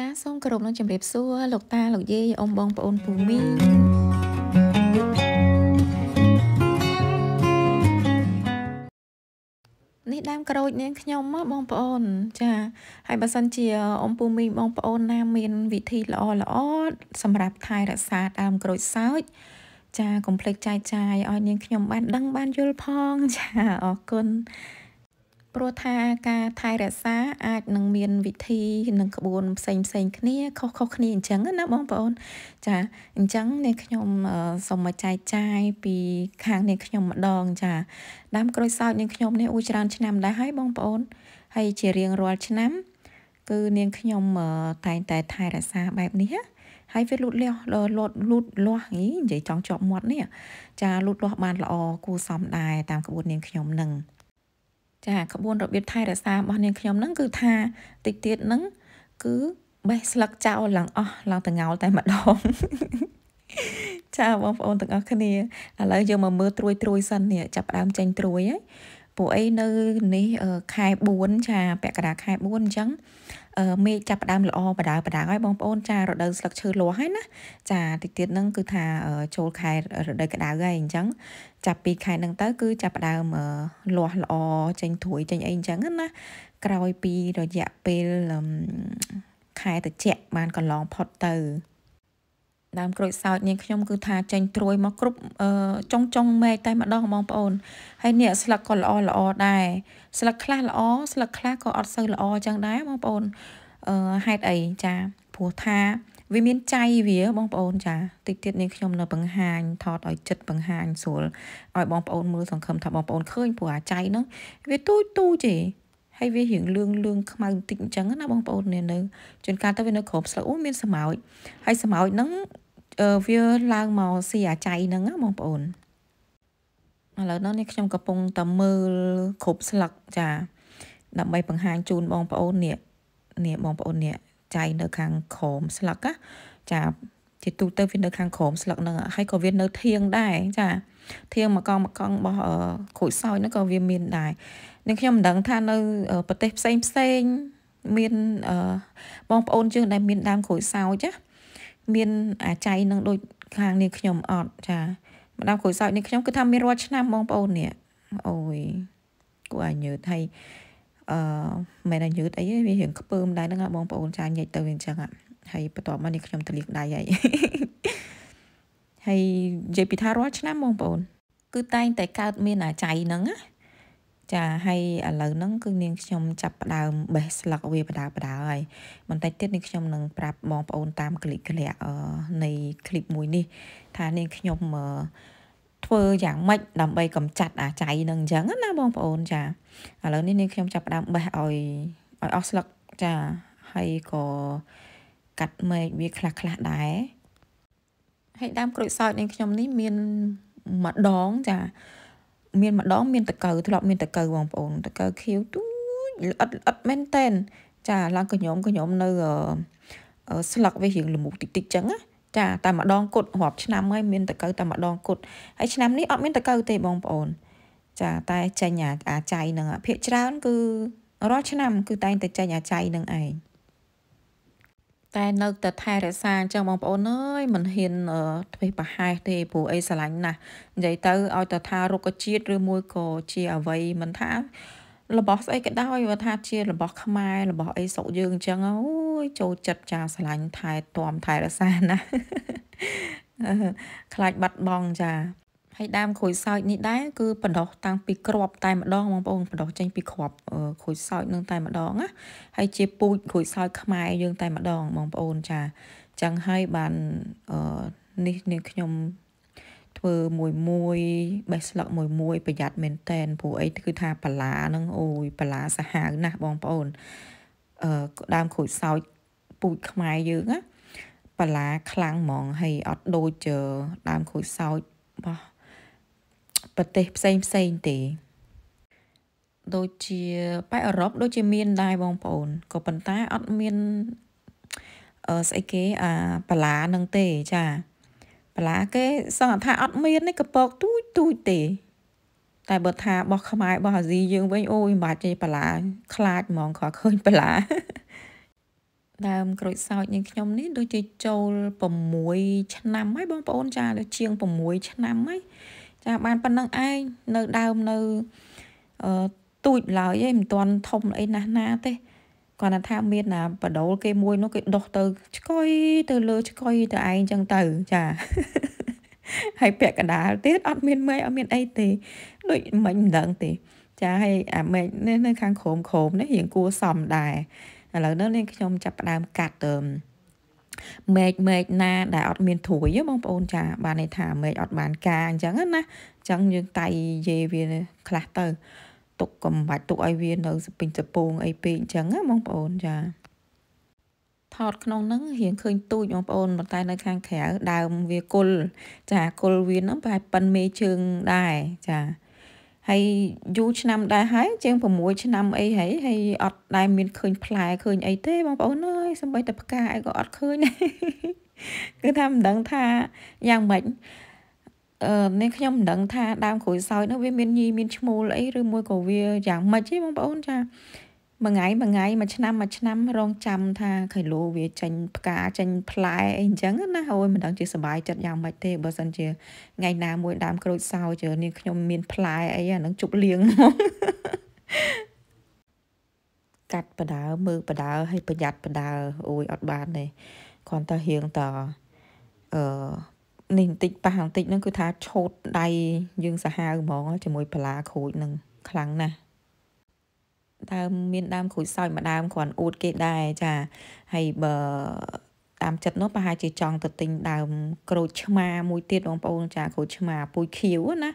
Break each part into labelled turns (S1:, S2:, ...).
S1: ចាសូមគោរពនឹងជម្រាបសួរលោកតា លោកយាយអ៊ំបងប្អូនពូមីនេះដើមក្រូចនាងខ្ញុំមកបងប្អូនចាហើយបើសិនជាអ៊ំពូមី បងប្អូនណាមាន វិធីល្អល្អសម្រាប់ថែរក្សាដើមក្រូចសើចចាកុំភ្លេចចែកចាយឲ្យនាងខ្ញុំបានដឹងបានយល់ផង ចាអរគុណព្រោះថាការថែរក្សាអាចនឹងមានវិធីនិងក្បួនផ្សេងផ្សេងគ្នាខុសៗគ្នាអញ្ចឹងណាបងប្អូន ចាអញ្ចឹងនេះខ្ញុំសូមមកចែកចាយពីខាងនេះខ្ញុំម្ដងចាដើមក្រូចសើចនេះខ្ញុំនេះអ៊ូច្រើនឆ្នាំដែរហើយបងប្អូនហើយជារៀងរាល់ឆ្នាំគឺនាងខ្ញុំតែងតែថែរក្សាបែបនេះណាហើយវាលូតលាស់លូតលូតលាស់ហ្នឹងនិយាយចង់ជាប់មាត់នេះចាលូតលាស់បានល្អគួរសមដែរតាមក្បួននាងខ្ញុំនឹងចាក្បួនរបៀបថែរក្សារបស់នាងខ្ញុំហ្នឹងគឺថាតិចទៀតហ្នឹងគឺ បេះស្លឹកចោលឡើងអស់ឡើងតងោលតែម្ដងចាបងប្អូនទាំងអស់គ្នាឥឡូវយើងមកមើលត្រួយត្រួយសិននេះចាប់ដើមចេញត្រួយហើយពួកអីនៅនេះខែ4ចាពាក់កណ្ដាលខែ4អញ្ចឹងមេឃចាប់ផ្ដើមល្អបដាបដាហើយបងប្អូនចារដូវស្លឹកឈើលាស់ហើយណាចាតិចទៀតហ្នឹងគឺថាចូលខែរដូវក្តៅហើយអញ្ចឹងចាប់ពីខែហ្នឹងទៅគឺចាប់ផ្ដើមលាស់ល្អចេញធួយចេញអីអញ្ចឹងណា ក្រោយពីរយៈពេលខែតិចបានកន្លងផុតទៅដើមក្រូចសើចនាងខ្ញុំគឺថាចេញត្រួយមកគ្រប់ចុងចុងមែកតែម្ដងបងប្អូនហើយនេះស្លឹកក៏ល្អល្អដែរស្លឹកខ្លះល្អស្លឹកខ្លះក៏អត់សូវល្អចឹងដែរបងប្អូនអឺហេតុអីចាព្រោះថា វាមានចៃវាបងប្អូនចាតិចទៀតនេះខ្ញុំនៅបង្ហាញថតឲ្យចិត្តបង្ហាញស្រួលឲ្យបងប្អូនមើលសង្ឃឹមថាបងប្អូនឃើញព្រោះអាចៃហ្នឹងវាទូចទូចទេហើយវារៀងលឿងលឿងខ្មៅបន្តិចអញ្ចឹងណាបងប្អូននៅជួនកាលទៅវានៅក្រោមស្លឹកអូមានសម្រោចហើយសម្រោចហ្នឹងវាឡើងមកស៊ីអាចៃហ្នឹងបងប្អូនឥឡូវនោះនេះខ្ញុំកំពុងតែមើលគ្រប់ស្លឹកចាដើម្បីបង្ហាញជូនបងប្អូននេះនេះបងប្អូននេះចៃនៅខាងក្រោមស្លឹកណាចាជាទូទៅ វានៅខាងក្រោមស្លឹកហ្នឹងហើយក៏វានៅធៀងដែរចាធៀងមកកងមកកងរបស់ខូចសោយហ្នឹងក៏វាមានដែរនឹងខ្ញុំមិនដឹងថានៅប្រទេសផ្សេងផ្សេងមានបងប្អូនយើងដែលមានដើមក្រូចសោចណាមានអាចៃនឹងដូច ខាងនេះខ្ញុំអត់ចាម្ដងគ្រូសោចនេះខ្ញុំគឺថាមានរាល់ឆ្នាំបងប្អូននេះអូយគួរឲ្យញើតហើយអឺមិនឲ្យញើតអីទេវារឿងខ្ពើមដែរហ្នឹងបងប្អូនចាញិចទៅវាអញ្ចឹងហើយបន្ទាប់មកនេះខ្ញុំទៅលាងដៃហើយហើយនិយាយពីថារាល់ឆ្នាំបងប្អូន គឺតែងតែកើតមានអាចៃហ្នឹងណាចាហើយឥឡូវហ្នឹងគឺនាងខ្ញុំចាប់ផ្ដើមបេះស្លឹកវាបដាបដាហើយបន្តិចទៀតនាងខ្ញុំនឹងប្រាប់បងប្អូនតាមគ្លីកគ្លាក់នៃคลิปមួយនេះ ថានាងខ្ញុំធ្វើយ៉ាងម៉េចដើម្បីកម្ចាត់អាចៃនឹងអញ្ចឹងណាបងប្អូនចាឥឡូវនេះនាងខ្ញុំចាប់ផ្ដើមបេះឲ្យឲ្យអស់ស្លឹកចាហើយក៏កាត់មែកវាខ្លះខ្លះដែរហើយដើមក្រូចសើចនាងខ្ញុំនេះមានម្ដងចាមានម្ដងមានតកៅធ្លាប់មានតកៅបងប្អូនតកៅខៀវទូចល្អិតល្អិតមែនតែន ចាឡើងកញុំកញុំនៅស្លឹកវារៀងល្មូតតិចតិចចឹងណាចាតែម្ដងគត់រាប់ឆ្នាំហើយមានតកៅតែម្ដងគត់ហើយឆ្នាំនេះអត់មានតកៅ ទេបងប្អូន ចាតែចេញអាចៃនឹងភាកច្រើន គឺរាល់ឆ្នាំ គឺតែងតែចេញអាចៃនឹងឯងតែនៅតែថែរក្សាអញ្ចឹងបងប្អូនអើយមិនហ៊ានធ្វេសប្រហែសទេព្រោះអីស្រឡាញ់ណាស់និយាយទៅឲ្យតែថារុក្ខជាតិឬមួយក៏ជាអវ័យមិនថារបស់ស្អីក៏ដោយបើថាជារបស់ខ្មែររបស់អីស្រុកយើងអញ្ចឹងអូយចូលចិត្តចាស្រឡាញ់ថែទាំថែរក្សាណាខ្លាចបាត់បង់ចាហើយដើមក្រូចសើចនេះដែរគឺបណ្ដោះតាំងពីក្របតែម្ដង បងប្អូនបណ្ដោះចេញពីក្របក្រូចសើចនឹងតែម្ដងណាហើយជាពូជក្រូចសើចខ្មែរយើងតែម្ដងបងប្អូនចាចឹងហើយបាននេះនាងខ្ញុំ ធ្វើមួយមួយបេះស្លឹកមួយមួយប្រយ័ត្នមែនតែនព្រោះអីគឺថាបលាហ្នឹងអូយបលាសាហាវណាស់បងប្អូនអឺដើមក្រូចសើចពូជខ្មែរយើងណាបលាខ្លាំងហ្មងហើយអត់ដូចដើមក្រូចសើចបោះប្រទេសផ្សេងផ្សេងទេ ដូចជាប៉ែអឺរ៉ុបដូចជាមានដែរបងប្អូនក៏ប៉ុន្តែអត់មានអឺស្អីគេអាបាឡានឹងទេចាបាឡាគេសង្ឃថាអត់មាននេះកពកទូចទូចទេ តែបើថាបោះខ្មែរបោះអាស៊ីយើងវិញអូយមិនបាច់ទេបាឡាខ្លាចហ្មងគាត់ឃើញបាឡាដើមក្រូចសោចនឹងខ្ញុំនេះ ដូចជាចូល6ឆ្នាំហើយបងប្អូនចាជាង6ឆ្នាំហើយចាបានប៉ុណ្្នឹងឯងនៅដើមនៅអឺទូចឡើយឯងមិនទាន់ធំអីណាស់ណា ទេគាត់ថាមានណាបដូលគេមួយនោះគេដោះទៅឆ្កុយទៅលើឆ្កុយទៅឯងចឹងទៅចាហើយពាក់កណ្ដាលទៀតអត់មានមេឃអត់មានអីទេដូចមិនមិនដឹងទេចាហើយអាមេឃនេះនៅ ខាងក្រោមក្រោមនេះរៀងគួរសមដែរឥឡូវនេះខ្ញុំចាប់ផ្ដើមកាត់ទៅមែកមែកណាដែលអត់មានព្រួយបងប្អូនចាបានន័យថាមែកអត់បានការអញ្ចឹងណាអញ្ចឹងយើងតែយេវាខ្លះទៅទុកកំបាច់ទុកឲ្យវានៅសពេញសពងអីពេកអញ្ចឹងណាបងប្អូនចាថតក្នុងហ្នឹងរៀងឃើញទូចបងប្អូនប៉ុន្តែនៅខាងក្រៅដើមវាគុលចាគុលវាហ្នឹងប្រហែលប៉ិនមេជើងដែរចាហើយយូរឆ្នាំដែរហើយជាង6ឆ្នាំអីហើយហើយអត់ដែរមានឃើញផ្លែឃើញអីទេបងប្អូនអើយសំបីតែផ្កាអីក៏អត់ឃើញគឺថាមិនដឹងថាយ៉ាងម៉េចអឺនេះខ្ញុំមិនដឹងថាដើមក្រូចសើចនោះវាមានញីមានឈ្មោលអីឬមួយក៏វាយ៉ាងម៉េចទេបងប្អូនចាមួយថ្ងៃមួយថ្ងៃមួយឆ្នាំមួយឆ្នាំរងចាំថាខៃឡូវាចេញផ្កាចេញផ្លែអីអញ្ចឹងណាអូយមិនដឹងជាសុបាយចិត្តយ៉ាងម៉េចទេបើសិនជាថ្ងៃណាមួយដើមក្រូចសើចនាងខ្ញុំមានផ្លែអីអានឹងជប់លៀងមកកាត់បដើមើលបដើហើយប្រយ័ត្នបដើអូយអត់បានទេគ្រាន់តែរៀងតអឺនេះបន្តិចប៉ះបន្តិចហ្នឹងគឺថាឆូតដៃយើងសាហាវហ្មងជាមួយបលាខូចហ្នឹងខ្លាំងណាស់ដើមមានដើមគ្រូចសោយមួយដើមគ្រាន់អួតគេដែរចាហើយបើតាមចិត្តនោះប្រហែលជាចង់ទៅទិញដើមក្រូចឆ្មាមួយទៀតបងប្អូនចាក្រូចឆ្មាពូជខៀវណា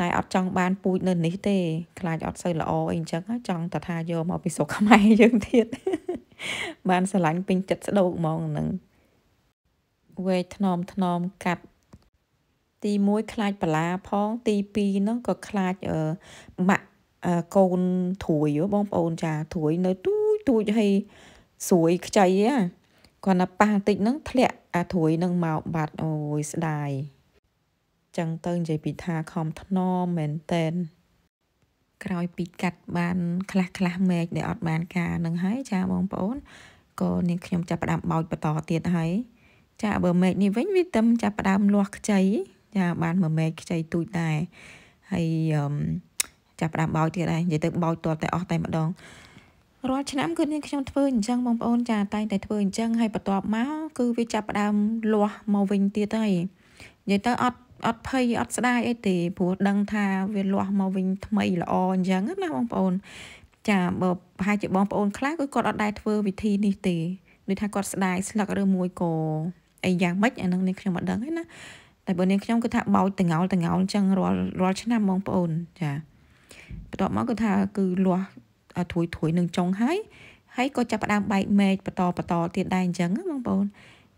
S1: តែអត់ចង់បានពូជនៅនេះទេខ្លាចអត់សូវល្អអីអញ្ចឹងចង់តែថាយកមកពីស្រុកខ្មែរយើងទៀតបានស្រឡាញ់ពេញចិត្តស្ដោកហ្មងហ្នឹងវែកថ្នមថ្នមកាត់ទី1ខ្លាចបលាផង ទី2ហ្នឹងក៏ខ្លាចបាក់កូនធួយបងប្អូនចាធួយនៅទូចទូចហើយស្រួយខ្ចីហ្នឹងគាត់ណាប៉ះបន្តិចហ្នឹងធ្លាក់អាធួយនឹងមកបាត់អូយស្ដាយចឹងទៅនិយាយពីថាខំធ្នមមែនតែនក្រោយពីកាត់បាន ខ្លះខ្លះមែកដែលអត់បានការនឹងហើយចាបងប្អូនក៏នាងខ្ញុំចាប់ផ្ដើមបោចបន្តទៀតហើយចាបើមែកនេះវិញវាទឹមចាប់ផ្ដើមលាស់ខ្ចីចាបានមួយមែកខ្ចីទូចដែរហើយអឺចាប់ផ្ដើមបោចទៀតហើយនិយាយទៅបោចទាល់តែអស់តែម្ដងរាល់ឆ្នាំគឺនាងខ្ញុំធ្វើអញ្ចឹងបងប្អូនចាតែតែធ្វើអញ្ចឹងហើយបន្ទាប់មកគឺវាចាប់ផ្ដើមលាស់មកវិញទៀតហើយនិយាយទៅអត់អត់ភ័យអត់ស្ដាយអីទេព្រោះដឹងថាវាលាស់មកវិញ ថ្មីល្អអញ្ចឹងណាបងប្អូន ចាបើប្រហែលជាបងប្អូនខ្លះគឺគាត់អត់ដែរធ្វើវិធីនេះទេដូចថាគាត់ស្ដាយស្លឹកឬមួយក៏អីយ៉ាងម៉េចអានឹងនេះខ្ញុំមិនដឹងទេណាតែបើនាងខ្ញុំគឺថាបោចតងោលតងោលអញ្ចឹងរាល់រាល់ឆ្នាំបងប្អូនចាបន្ទាប់មកគឺថាគឺលាស់ធួយធួយនឹងចុងហើយហើយក៏ចាប់ផ្ដើមបែកមែកបន្តបន្តទៀតដែរអញ្ចឹងបងប្អូន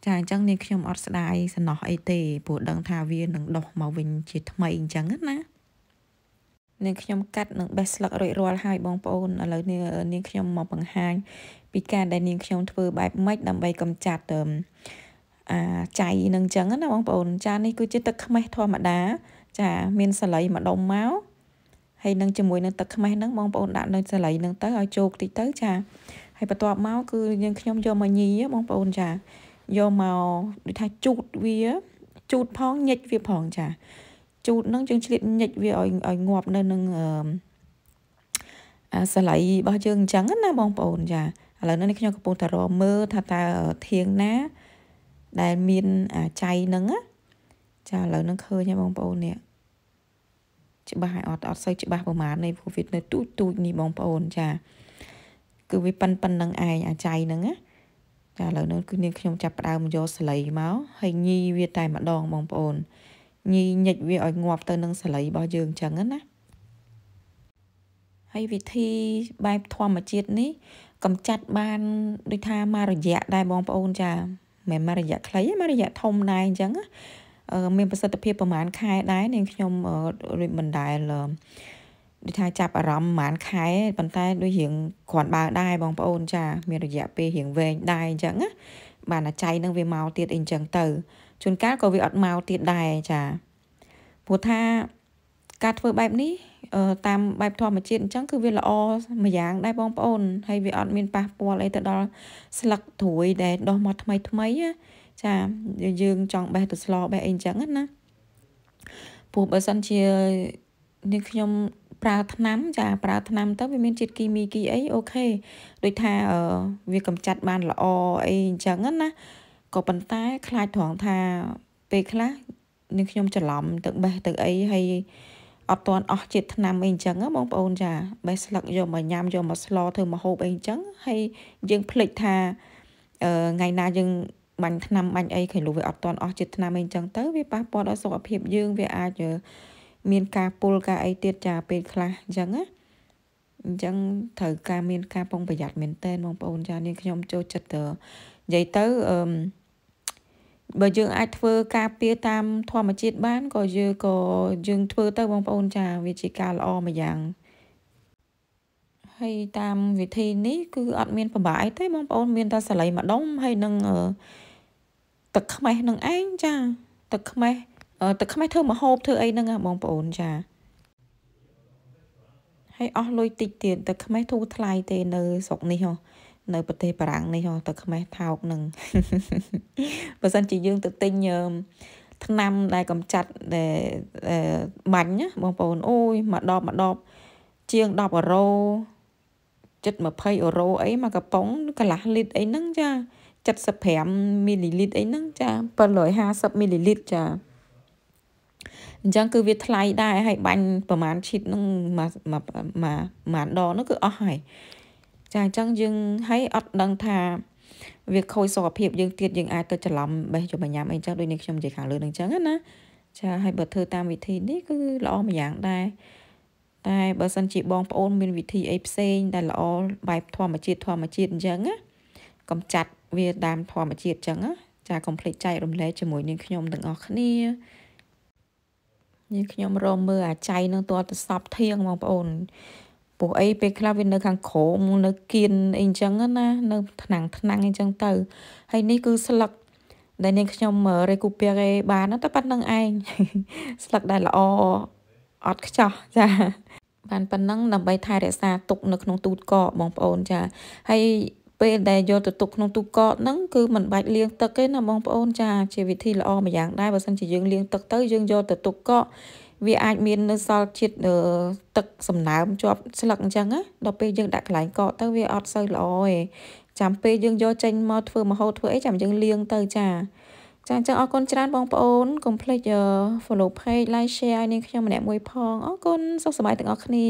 S1: ចាអញ្ចឹងនាងខ្ញុំអត់ស្ដាយសំណោះអីទេព្រោះដឹងថាវានឹងដុះមកវិញជាថ្មីអញ្ចឹងណានាងខ្ញុំកាត់នឹងបេះស្លឹករួចរាល់ហើយបងប្អូនឥឡូវនេះនាងខ្ញុំមកបង្ហាញពីការដែលនាងខ្ញុំធ្វើបែបម៉េចដើម្បីកំចាត់អាចៃនឹងអញ្ចឹងណាបងប្អូន ចានេះគឺជាទឹកខ្មេះធម្មតា ចាមានសលៃម្ដុំមកហើយនឹងជាមួយនឹងទឹកខ្មេះហ្នឹងបងប្អូនដាក់នៅសាលីហ្នឹងទៅឲ្យជោគតិចទៅចាហើយបន្ទាប់មកគឺយើងខ្ញុំយកមកញីបងប្អូន ចាយកមកដូចថាជូតវាជូតផងញិចវាផងចាជូតហ្នឹងយើងឆ្លៀតញិចវាឲ្យឲ្យងាប់នៅនឹងអាសាលីរបស់យើងអញ្ចឹងណាបងប្អូនចាឥឡូវនេះខ្ញុំកំពុងតែរមើលថាតើធាងណា ដែលមានចៃហ្នឹងណាចាឥឡូវនឹងឃើញហើយបងប្អូននេះច្បាស់ហើយអត់អត់សូវច្បាស់ប្រហែលនៃព្រោះវានៅទូចទូចនេះបងប្អូនចា គឺវាប៉ិនប៉ិននឹងឯងអាចៃនឹងណាចាឥឡូវនោះគឺនាងខ្ញុំចាប់ផ្ដើមយកសលៃមកហើយញីវាតែម្ដងបងប្អូនញីញិចវាឲ្យងាប់ទៅនឹងសលៃរបស់យើងអញ្ចឹងណាហើយវិធីបែបធម្មជាតិនេះ កំចាត់បានដូចថាមករយៈដែរបងប្អូនចាមិនមែនមករយៈខ្លីទេមករយៈធំដែរអញ្ចឹងណាមានប្រសិទ្ធភាពប្រហែលខែដែរនាងខ្ញុំដូចមិនដែលដូចថាចាប់អារម្មណ៍ប្រហែលខែប៉ុន្តែដូចរៀងគ្រាន់បើដែរបងប្អូនចា មានរយៈពេលរៀងវែងដែរអញ្ចឹងណាបានអាចៃនឹងវាមកទៀតអីអញ្ចឹងទៅជួនកាលក៏វាអត់មកទៀតដែរចាព្រោះថាការធ្វើបែបនេះ តាមបែបធម្មជាតិអញ្ចឹងគឺវាល្អមួយយ៉ាង ដែរបងប្អូន ហើយវាអត់មានប៉ះពាល់អីទៅដល់ស្លឹកត្រួយដែលដោះមកថ្មីថ្មីណាចាយើងចង់បេះទៅស្លបេះអីអញ្ចឹងណាព្រោះបើសិនជានេះខ្ញុំប្រើថ្នាំ ចាប្រើថ្នាំ ទៅវាមាន ជាតិគីមីគីអីអូខេដូចថាវាកម្ចាត់បានល្អអីអញ្ចឹងណាក៏ប៉ុន្តែ ខ្លាចត្រង់ថាពេលខ្លះនឹងខ្ញុំច្រឡំទៅបេះទៅអីហើយអត់ទាន់អស់ជាតិថ្នាំអីអញ្ចឹងបងប្អូន ចា បេះស្លឹកយកមកញ៉ាំយកមកស្លធ្វើមកហូបអីអញ្ចឹងហើយយើងភ្លេចថាថ្ងៃណាយើងបាញ់ថ្នាំបាញ់អីគេលុះវាអត់តន់អស់ជាតិថ្នាំអីអញ្ចឹងទៅវាប៉ះពាល់ដល់សុខភាពយើងវាអាចមានការពុលការអីទៀតចាពេលខ្លះអញ្ចឹងណាអញ្ចឹងត្រូវការមានការប្រុងប្រយ័ត្នមែនតើបងប្អូនចានេះខ្ញុំចូលចិត្តទៅនិយាយទៅអឺបើយើងអាចធ្វើការពារតាមធម្មជាតិបានក៏យើងក៏យើងធ្វើទៅបងប្អូនចាវាជាការល្អមួយយ៉ាងហើយតាមវិធីនេះគឺអត់មានពិបាកអីទេបងប្អូនមានតែសាលីម្ដុំហើយនឹងអឺទឹកខ្មេះនឹងឯងចាទឹកខ្មេះទឹកខ្មេះធ្វើមហូបធ្វើអីហ្នឹងបងប្អូនចាហើយអស់លុយតិចទៀតទឹកខ្មេះធូរថ្លៃទេនៅស្រុកនេះហ៎នៅប្រទេសបារាំងនេះហ៎ទឹកខ្មេះថោកនឹងបើសិនជាយើងទៅទិញថ្នាំដែលកំចាត់ដែលបាញ់ណាបងប្អូនអូយមកដបមកដប ជាង10អឺរ៉ូចិត្ត20អឺរ៉ូអីមកកំប៉ុងកន្លះលីត្រអីហ្នឹងចា75មីលីលីត្រអីហ្នឹងចា750មីលីលីត្រចាអញ្ចឹងគឺវាថ្លៃដែរហើយបាញ់ប្រហែលឈីតហ្នឹងមួយមួយដងហ្នឹងគឺអស់ហើយចាអញ្ចឹងយើងហើយអត់ដឹងថាវាខូចសុខភាពយើងទៀតយើងអាចទៅច្រឡំបេះចំញ៉ាំអីចឹងដូចនេះខ្ញុំនិយាយខាងលើនឹងចឹងណាចាហើយបើធ្វើតាមវិធីនេះគឺល្អមួយយ៉ាងដែរតែបើសិនជាបងប្អូនមានវិធីអីផ្សេងដែលល្អបែបធម្មជាតិធម្មជាតិអញ្ចឹងណាកំចាត់វាដើមធម្មជាតិចឹងណាចាកុំភ្លេចចែករំលែកជាមួយនាងខ្ញុំទាំងអស់គ្នានាងខ្ញុំរមមើលអាចៃនឹងទាល់ទៅសពធៀងបងប្អូនព្រោះអីពេលខ្លះវានៅ ខាងក្រោមនៅគៀនអីអញ្ចឹងណានៅថ្នាំងថ្នាំងអីចឹងទៅហើយនេះគឺស្លឹកដែលនាងខ្ញុំរេគូពៀរេបានតែប៉ុណ្្នឹងឯងស្លឹកដែលល្អអត់ខ្ចោះចា បានប៉ុណ្ណឹងដើម្បីថែរក្សាទុកនៅក្នុងទូទឹកកកបងប្អូនចាហើយពេលដែលយកទៅទុកក្នុងទូកកកហ្នឹងគឺมันបាច់លាងទឹកទេណាបងប្អូនចា ជាវិធីល្អមួយយ៉ាងដែរបើសិនជាយើងលាងទឹកទៅយើងយកទៅទុកកកវាអាចមាននៅសល់ជាតិទឹកសំណើមជាប់ស្លឹកអញ្ចឹងណាដល់ពេលយើងដាក់កន្លែងកកទៅវាអត់សូវល្អទេចាំពេលយើងយកចេញមកធ្វើម្ហូបធ្វើអីចាំយើងលាង ទៅចាចាអញ្ចឹងអរគុណច្រើនបងប្អូនកុំភ្លេច follow page like share នាងខ្ញុំម្នាក់មួយផងអរគុណសុខសប្បាយទាំងអស់គ្នា